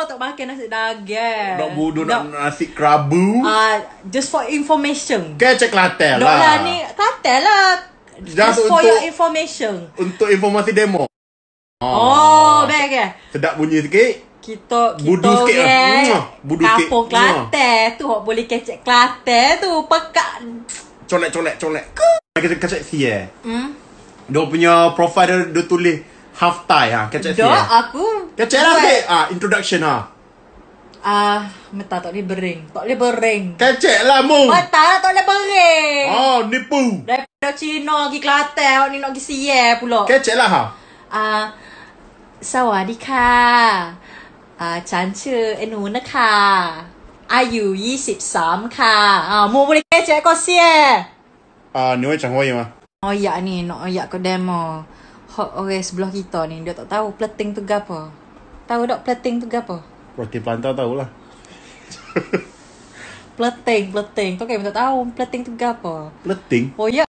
Singapore tak makan nasi daging. Nak bodoh nak nasi kerabu. Ah, just for information. Kau cek latel lah. Dola ni latel lah. Just, just for untuk, your information. Untuk informasi demo. Oh, oh baik ke? Sedap bunyi sikit. Kita kita budu sikit ke, lah. Budu Kampung Kelate tu hok boleh kecek Kelate tu pekak. Colek colek colek. Kau kecek sia. Hmm. Dia punya profile dia, dia tulis half Thai, ha kecek sikit. Ah. Ha. aku. Kecek lah sikit. Ah introduction ha. ah. Ah, meta tak boleh bering. Tak boleh bering. Kecek lah mu. Meta lah, tak boleh bering. Oh, nipu. Daripada Cina pergi Kelate, awak ni nak pergi Sia pula. Kecek lah ha. Ah, sawadika. Ah, chance enu eh, nak ha. Ayu 23 ka. Ah, mu boleh kecek kau Sia. Ah, ni oi chang oi ma. Oh ya ni, no oi ya ko demo hot orang sebelah kita ni dia tak tahu plating tu gapo. Tahu tak plating tu gapo? Roti pantau tahulah. plating, plating. Tu kan tak tahu plating tu gapo. Plating. Oh ya.